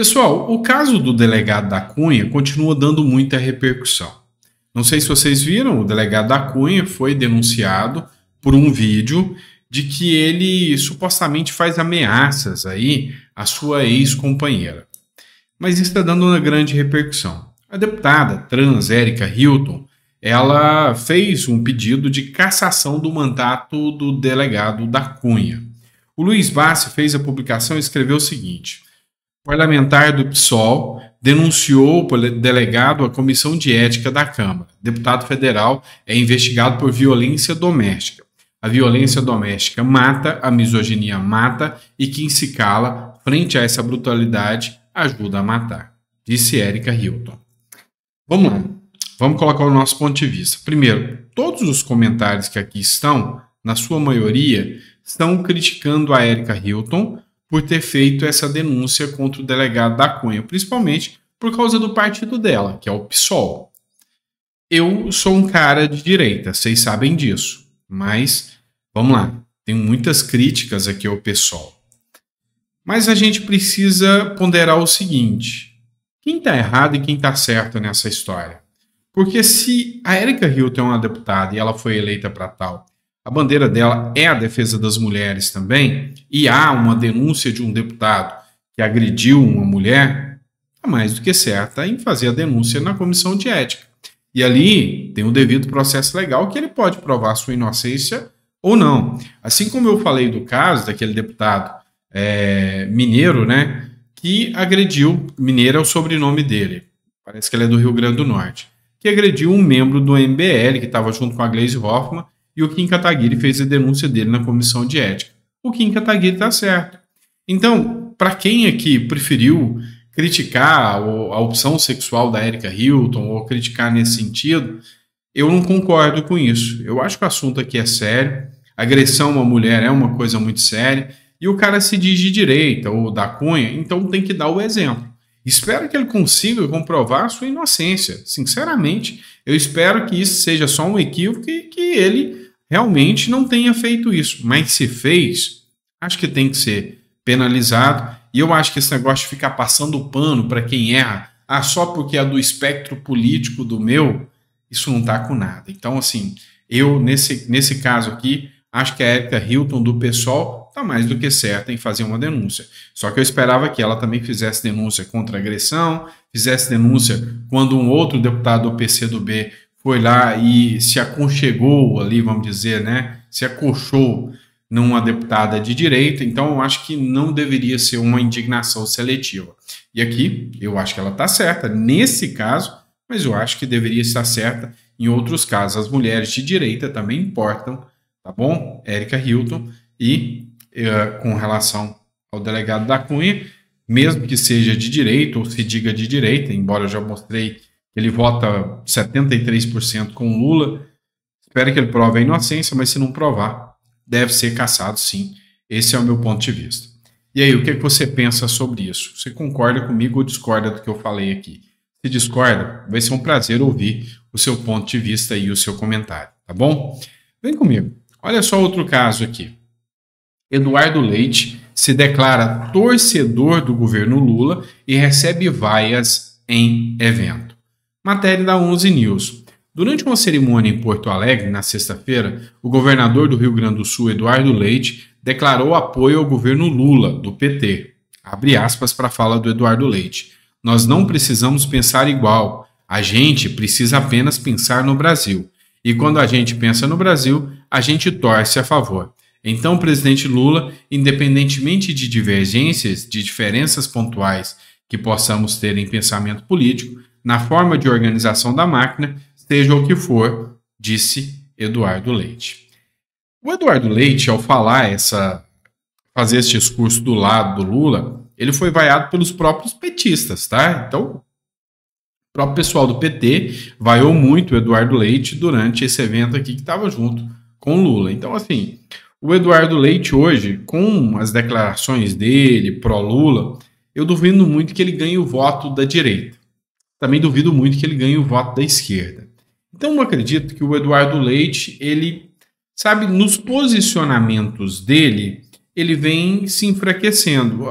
Pessoal, o caso do delegado da Cunha continua dando muita repercussão. Não sei se vocês viram, o delegado da Cunha foi denunciado por um vídeo de que ele supostamente faz ameaças aí à sua ex-companheira. Mas isso está dando uma grande repercussão. A deputada trans Érica Hilton, ela fez um pedido de cassação do mandato do delegado da Cunha. O Luiz Bassi fez a publicação e escreveu o seguinte: parlamentar do PSOL denunciou o delegado à Comissão de Ética da Câmara. Deputado federal é investigado por violência doméstica. A violência doméstica mata, a misoginia mata e quem se cala frente a essa brutalidade ajuda a matar, disse Érica Hilton. Vamos lá. Vamos colocar o nosso ponto de vista. Primeiro, todos os comentários que aqui estão, na sua maioria, estão criticando a Érica Hilton por ter feito essa denúncia contra o delegado da Cunha, principalmente por causa do partido dela, que é o PSOL. Eu sou um cara de direita, vocês sabem disso, mas vamos lá, tem muitas críticas aqui ao PSOL. Mas a gente precisa ponderar o seguinte: quem está errado e quem está certo nessa história? Porque se a Erika Hilton é uma deputada e ela foi eleita para tal, a bandeira dela é a defesa das mulheres também, e há uma denúncia de um deputado que agrediu uma mulher, está mais do que certa em fazer a denúncia na comissão de ética. E ali tem o um devido processo legal que ele pode provar sua inocência ou não. Assim como eu falei do caso daquele deputado é, mineiro, né, que agrediu, mineiro é o sobrenome dele, parece que ele é do Rio Grande do Norte, que agrediu um membro do MBL que estava junto com a Glaze Hoffmann e o Kim Kataguiri fez a denúncia dele na comissão de ética. O Kim Kataguiri está certo. Então, para quem aqui é preferiu criticar a opção sexual da Erika Hilton ou criticar nesse sentido, eu não concordo com isso. Eu acho que o assunto aqui é sério. Agressão a uma mulher é uma coisa muito séria. E o cara se diz de direita ou da cunha, então tem que dar o exemplo. Espero que ele consiga comprovar a sua inocência. Sinceramente, eu espero que isso seja só um equívoco e que ele realmente não tenha feito isso. Mas se fez, acho que tem que ser penalizado. E eu acho que esse negócio de ficar passando o pano para quem erra, é, ah, só porque é do espectro político do meu, isso não está com nada. Então, assim, eu, nesse, nesse caso aqui, acho que a Erika Hilton do PSOL está mais do que certa em fazer uma denúncia. Só que eu esperava que ela também fizesse denúncia contra agressão, fizesse denúncia quando um outro deputado do PCdoB foi lá e se aconchegou ali, vamos dizer, né? Se acolchou numa deputada de direita, então eu acho que não deveria ser uma indignação seletiva. E aqui eu acho que ela está certa nesse caso, mas eu acho que deveria estar certa em outros casos. As mulheres de direita também importam, tá bom? Érica Hilton e eh, com relação ao delegado da Cunha, mesmo que seja de direita ou se diga de direita, embora eu já mostrei que ele vota 73% com Lula, espero que ele prove a inocência, mas se não provar, deve ser caçado sim. Esse é o meu ponto de vista. E aí, o que, é que você pensa sobre isso? Você concorda comigo ou discorda do que eu falei aqui? Se discorda, vai ser um prazer ouvir o seu ponto de vista e o seu comentário, tá bom? Vem comigo. Olha só outro caso aqui. Eduardo Leite se declara torcedor do governo Lula e recebe vaias em evento. Matéria da 11 News. Durante uma cerimônia em Porto Alegre, na sexta-feira, o governador do Rio Grande do Sul, Eduardo Leite, declarou apoio ao governo Lula, do PT. Abre aspas para a fala do Eduardo Leite. Nós não precisamos pensar igual. A gente precisa apenas pensar no Brasil. E quando a gente pensa no Brasil, a gente torce a favor. Então, o presidente Lula, independentemente de divergências, de diferenças pontuais que possamos ter em pensamento político, na forma de organização da máquina, seja o que for, disse Eduardo Leite. O Eduardo Leite, ao falar essa, fazer esse discurso do lado do Lula, ele foi vaiado pelos próprios petistas, tá? Então, o próprio pessoal do PT vaiou muito o Eduardo Leite durante esse evento aqui que estava junto com o Lula. Então, assim, o Eduardo Leite hoje, com as declarações dele pró-Lula, eu duvido muito que ele ganhe o voto da direita. Também duvido muito que ele ganhe o voto da esquerda. Então eu acredito que o Eduardo Leite, ele sabe, nos posicionamentos dele, ele vem se enfraquecendo.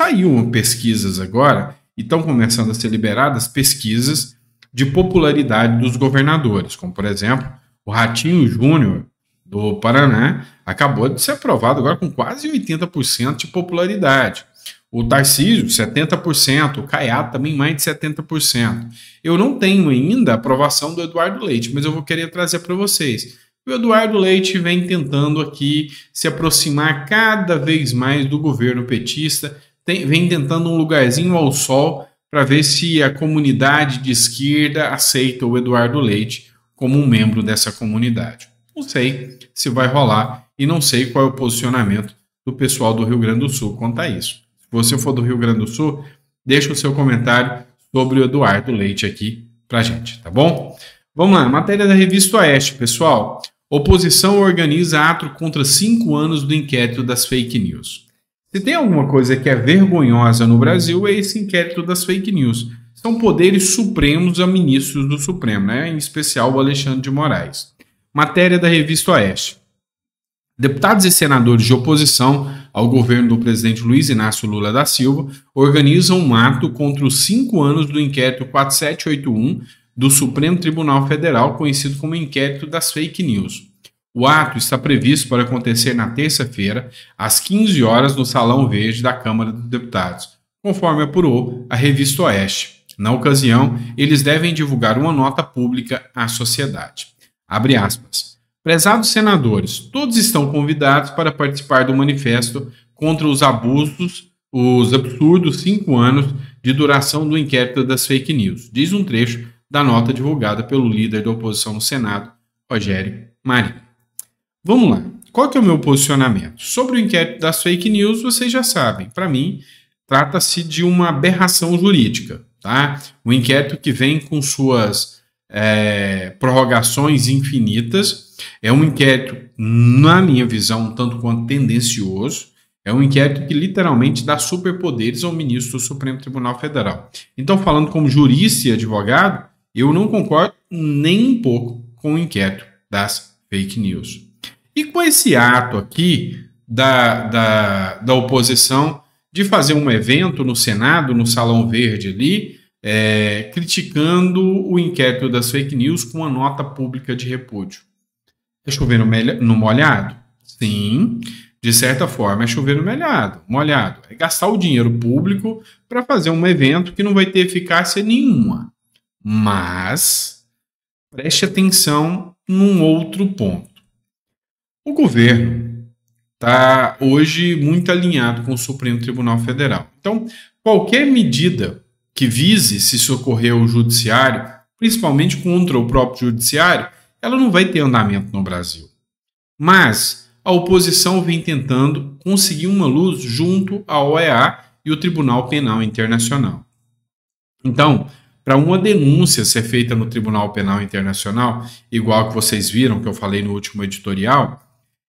Saiu pesquisas agora e estão começando a ser liberadas pesquisas de popularidade dos governadores, como por exemplo, o Ratinho Júnior do Paraná acabou de ser aprovado agora com quase 80% de popularidade. O Tarcísio, 70%, o Caiá também mais de 70%. Eu não tenho ainda a aprovação do Eduardo Leite, mas eu vou querer trazer para vocês. O Eduardo Leite vem tentando aqui se aproximar cada vez mais do governo petista, tem, vem tentando um lugarzinho ao sol para ver se a comunidade de esquerda aceita o Eduardo Leite como um membro dessa comunidade. Não sei se vai rolar e não sei qual é o posicionamento do pessoal do Rio Grande do Sul quanto a isso. Se você for do Rio Grande do Sul, deixa o seu comentário sobre o Eduardo Leite aqui para gente, tá bom? Vamos lá, matéria da revista Oeste, pessoal. Oposição organiza ato contra cinco anos do inquérito das fake news. Se tem alguma coisa que é vergonhosa no Brasil, é esse inquérito das fake news. São poderes supremos a ministros do Supremo, né? em especial o Alexandre de Moraes. Matéria da revista Oeste. Deputados e senadores de oposição ao governo do presidente Luiz Inácio Lula da Silva organizam um ato contra os cinco anos do inquérito 4781 do Supremo Tribunal Federal, conhecido como Inquérito das Fake News. O ato está previsto para acontecer na terça-feira, às 15 horas, no Salão Verde da Câmara dos Deputados, conforme apurou a revista Oeste. Na ocasião, eles devem divulgar uma nota pública à sociedade. Abre aspas. Prezados senadores, todos estão convidados para participar do manifesto contra os abusos, os absurdos cinco anos de duração do inquérito das fake news, diz um trecho da nota divulgada pelo líder da oposição no Senado, Rogério Marinho. Vamos lá. Qual é o meu posicionamento? Sobre o inquérito das fake news, vocês já sabem. Para mim, trata-se de uma aberração jurídica. Tá? Um inquérito que vem com suas é, prorrogações infinitas. É um inquérito, na minha visão, um tanto quanto tendencioso. É um inquérito que literalmente dá superpoderes ao ministro do Supremo Tribunal Federal. Então, falando como jurista e advogado, eu não concordo nem um pouco com o inquérito das fake news. E com esse ato aqui da, da, da oposição de fazer um evento no Senado, no Salão Verde ali, é, criticando o inquérito das fake news com uma nota pública de repúdio. É chover no, no molhado? Sim, de certa forma é chover no molhado. molhado. É gastar o dinheiro público para fazer um evento que não vai ter eficácia nenhuma. Mas preste atenção num outro ponto. O governo está hoje muito alinhado com o Supremo Tribunal Federal. Então, qualquer medida que vise se socorrer o judiciário, principalmente contra o próprio judiciário, ela não vai ter andamento no Brasil. Mas a oposição vem tentando conseguir uma luz junto à OEA e o Tribunal Penal Internacional. Então, para uma denúncia ser feita no Tribunal Penal Internacional, igual que vocês viram que eu falei no último editorial,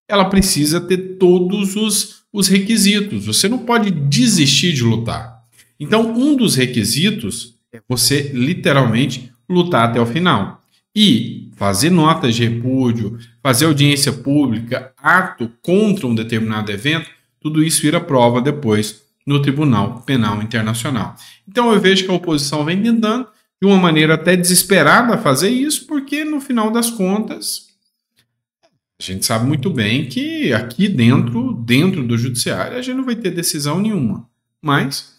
ela precisa ter todos os, os requisitos. Você não pode desistir de lutar. Então, um dos requisitos é você literalmente lutar até o final. E fazer notas de repúdio, fazer audiência pública, ato contra um determinado evento, tudo isso vira prova depois no Tribunal Penal Internacional. Então eu vejo que a oposição vem tentando, de uma maneira até desesperada, fazer isso, porque no final das contas, a gente sabe muito bem que aqui dentro, dentro do judiciário, a gente não vai ter decisão nenhuma. Mas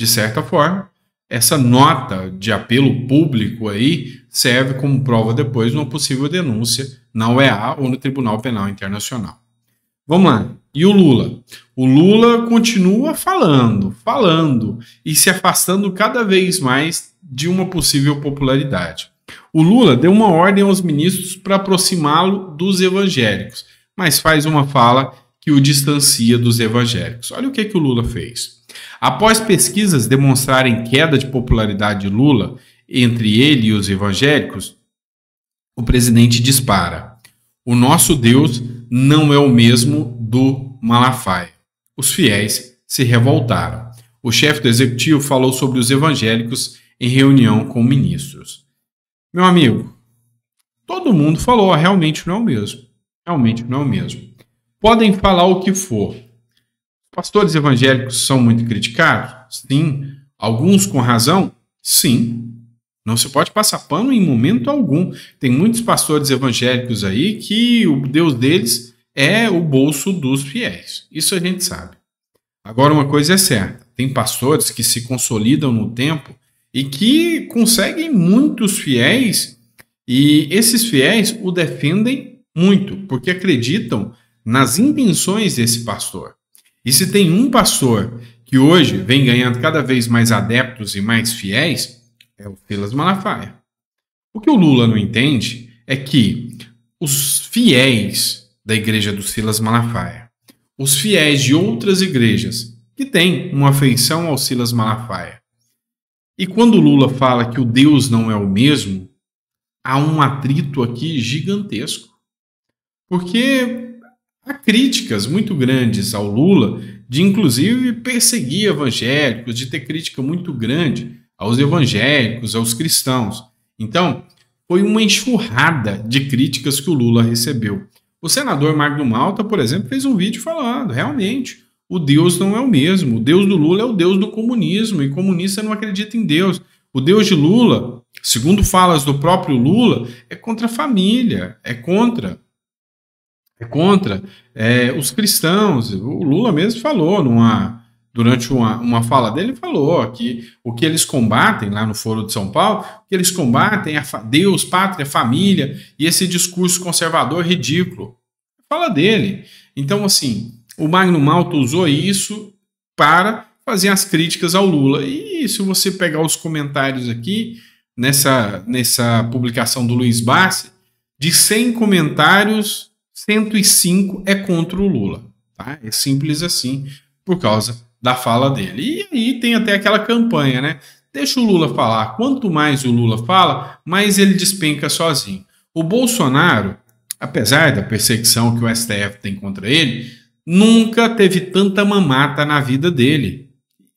de certa forma, essa nota de apelo público aí serve como prova depois de uma possível denúncia na UEA ou no Tribunal Penal Internacional. Vamos lá. E o Lula? O Lula continua falando, falando e se afastando cada vez mais de uma possível popularidade. O Lula deu uma ordem aos ministros para aproximá-lo dos evangélicos, mas faz uma fala que o distancia dos evangélicos. Olha o que, que o Lula fez. Após pesquisas demonstrarem queda de popularidade de Lula entre ele e os evangélicos, o presidente dispara. O nosso Deus não é o mesmo do Malafaia. Os fiéis se revoltaram. O chefe do executivo falou sobre os evangélicos em reunião com ministros. Meu amigo, todo mundo falou, ah, realmente não é o mesmo. Realmente não é o mesmo. Podem falar o que for, Pastores evangélicos são muito criticados? Sim. Alguns com razão? Sim. Não se pode passar pano em momento algum. Tem muitos pastores evangélicos aí que o Deus deles é o bolso dos fiéis. Isso a gente sabe. Agora, uma coisa é certa: tem pastores que se consolidam no tempo e que conseguem muitos fiéis, e esses fiéis o defendem muito, porque acreditam nas intenções desse pastor. E se tem um pastor que hoje vem ganhando cada vez mais adeptos e mais fiéis, é o Silas Malafaia. O que o Lula não entende é que os fiéis da igreja do Silas Malafaia, os fiéis de outras igrejas que têm uma afeição ao Silas Malafaia, e quando o Lula fala que o Deus não é o mesmo, há um atrito aqui gigantesco. Porque críticas muito grandes ao Lula de, inclusive, perseguir evangélicos, de ter crítica muito grande aos evangélicos, aos cristãos. Então, foi uma enxurrada de críticas que o Lula recebeu. O senador Magno Malta, por exemplo, fez um vídeo falando: realmente, o Deus não é o mesmo. O Deus do Lula é o Deus do comunismo, e comunista não acredita em Deus. O Deus de Lula, segundo falas do próprio Lula, é contra a família, é contra é contra. É, os cristãos, o Lula mesmo falou numa, durante uma, uma fala dele, falou que o que eles combatem lá no Foro de São Paulo, que eles combatem a Deus, pátria, família e esse discurso conservador ridículo. Fala dele. Então, assim, o Magno Malta usou isso para fazer as críticas ao Lula. E se você pegar os comentários aqui, nessa, nessa publicação do Luiz Bassi, de 100 comentários, 105 é contra o Lula. Tá? É simples assim, por causa da fala dele. E aí tem até aquela campanha, né? Deixa o Lula falar. Quanto mais o Lula fala, mais ele despenca sozinho. O Bolsonaro, apesar da perseguição que o STF tem contra ele, nunca teve tanta mamata na vida dele.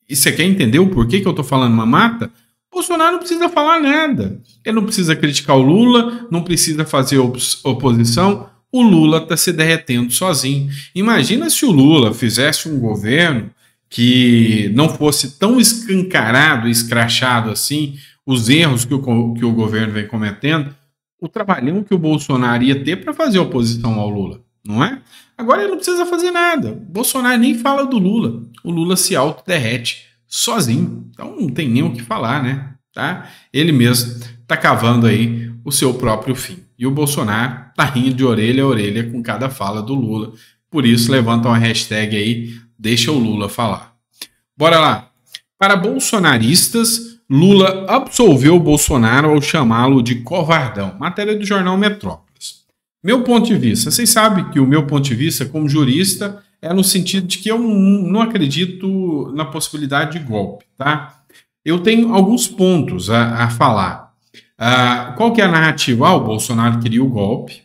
E você quer entender o porquê que eu estou falando mamata? Bolsonaro não precisa falar nada. Ele não precisa criticar o Lula, não precisa fazer op oposição, o Lula está se derretendo sozinho. Imagina se o Lula fizesse um governo que não fosse tão escancarado, escrachado assim, os erros que o, que o governo vem cometendo, o trabalhão que o Bolsonaro ia ter para fazer oposição ao Lula, não é? Agora ele não precisa fazer nada. O Bolsonaro nem fala do Lula. O Lula se autoderrete sozinho. Então não tem nem o que falar, né? Tá? Ele mesmo está cavando aí o seu próprio fim. E o Bolsonaro tá rindo de orelha a orelha com cada fala do Lula. Por isso, levantam a hashtag aí, deixa o Lula falar. Bora lá. Para bolsonaristas, Lula absolveu Bolsonaro ao chamá-lo de covardão. Matéria do jornal Metrópolis. Meu ponto de vista. Vocês sabem que o meu ponto de vista, como jurista, é no sentido de que eu não acredito na possibilidade de golpe, tá? Eu tenho alguns pontos a, a falar. Ah, qual que é a narrativa? Ah, o Bolsonaro queria o golpe,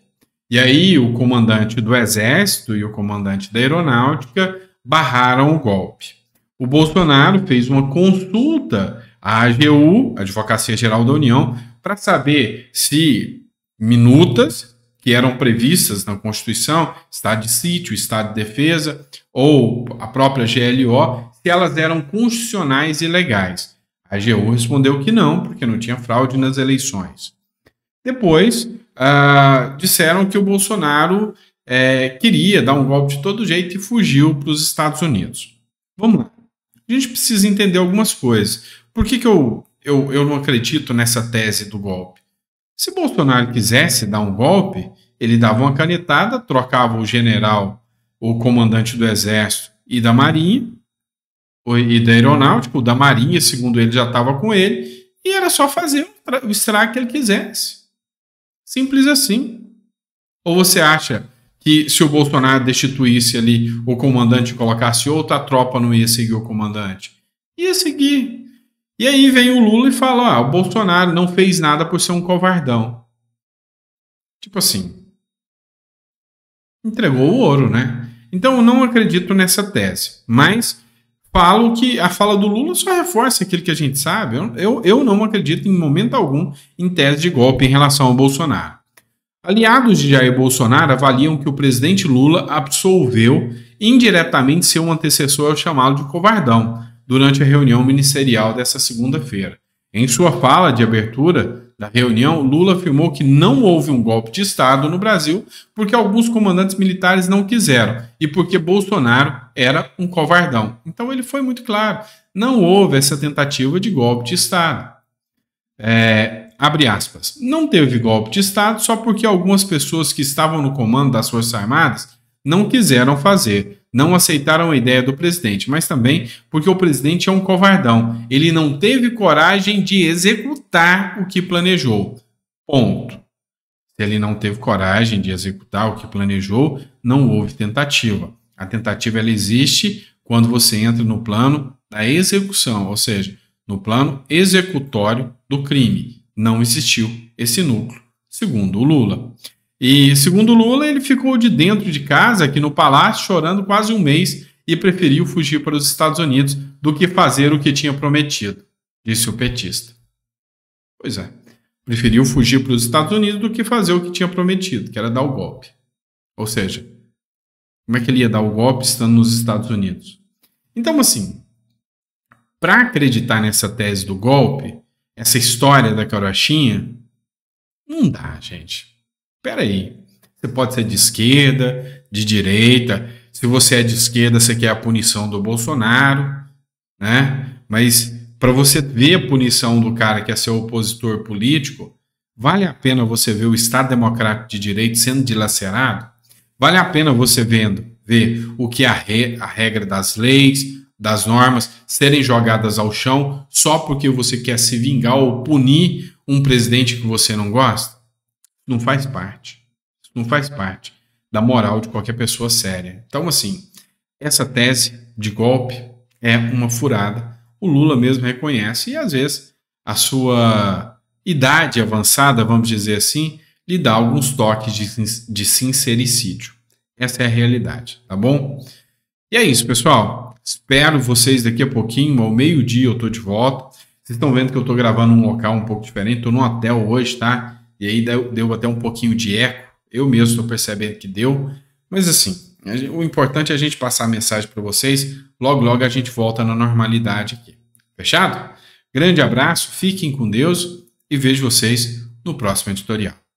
e aí o comandante do Exército e o comandante da Aeronáutica barraram o golpe. O Bolsonaro fez uma consulta à AGU, Advocacia Geral da União, para saber se minutas que eram previstas na Constituição, estado de sítio, estado de defesa, ou a própria GLO, se elas eram constitucionais e legais. A AGU respondeu que não, porque não tinha fraude nas eleições. Depois, ah, disseram que o Bolsonaro é, queria dar um golpe de todo jeito e fugiu para os Estados Unidos. Vamos lá. A gente precisa entender algumas coisas. Por que, que eu, eu, eu não acredito nessa tese do golpe? Se Bolsonaro quisesse dar um golpe, ele dava uma canetada, trocava o general, o comandante do exército e da marinha, e da aeronáutica, o da marinha, segundo ele, já estava com ele, e era só fazer o estrago que ele quisesse. Simples assim. Ou você acha que se o Bolsonaro destituísse ali o comandante e colocasse outra tropa, não ia seguir o comandante? Ia seguir. E aí vem o Lula e fala: ah, o Bolsonaro não fez nada por ser um covardão. Tipo assim. Entregou o ouro, né? Então eu não acredito nessa tese. Mas falo que a fala do Lula só reforça aquilo que a gente sabe. Eu, eu, eu não acredito em momento algum em tese de golpe em relação ao Bolsonaro. Aliados de Jair Bolsonaro avaliam que o presidente Lula absolveu indiretamente seu antecessor ao chamá-lo de covardão durante a reunião ministerial dessa segunda-feira. Em sua fala de abertura, da reunião, Lula afirmou que não houve um golpe de Estado no Brasil porque alguns comandantes militares não quiseram e porque Bolsonaro era um covardão. Então ele foi muito claro: não houve essa tentativa de golpe de Estado. É, abre aspas. Não teve golpe de Estado só porque algumas pessoas que estavam no comando das Forças Armadas não quiseram fazer não aceitaram a ideia do presidente, mas também porque o presidente é um covardão. Ele não teve coragem de executar o que planejou. Ponto. Se ele não teve coragem de executar o que planejou, não houve tentativa. A tentativa ela existe quando você entra no plano da execução, ou seja, no plano executório do crime. Não existiu esse núcleo, segundo o Lula. E segundo Lula, ele ficou de dentro de casa, aqui no palácio, chorando quase um mês e preferiu fugir para os Estados Unidos do que fazer o que tinha prometido, disse o petista. Pois é, preferiu fugir para os Estados Unidos do que fazer o que tinha prometido, que era dar o golpe. Ou seja, como é que ele ia dar o golpe estando nos Estados Unidos? Então, assim, para acreditar nessa tese do golpe, essa história da carochinha, não dá, gente. Espera aí. Você pode ser de esquerda, de direita. Se você é de esquerda, você quer a punição do Bolsonaro, né? Mas para você ver a punição do cara que é seu opositor político, vale a pena você ver o Estado Democrático de Direito sendo dilacerado? Vale a pena você vendo, ver o que é a, re, a regra das leis, das normas, serem jogadas ao chão só porque você quer se vingar ou punir um presidente que você não gosta? não faz parte. Isso não faz parte da moral de qualquer pessoa séria. Então, assim, essa tese de golpe é uma furada. O Lula mesmo reconhece e às vezes a sua idade avançada, vamos dizer assim, lhe dá alguns toques de, de sincericídio. Essa é a realidade, tá bom? E é isso, pessoal. Espero vocês daqui a pouquinho, ao meio-dia eu tô de volta. Vocês estão vendo que eu tô gravando num local um pouco diferente, estou num hotel hoje, tá? e aí deu, deu até um pouquinho de eco. Eu mesmo estou percebendo que deu, mas assim, o importante é a gente passar a mensagem para vocês. Logo, logo a gente volta na normalidade aqui. Fechado? Grande abraço, fiquem com Deus e vejo vocês no próximo editorial.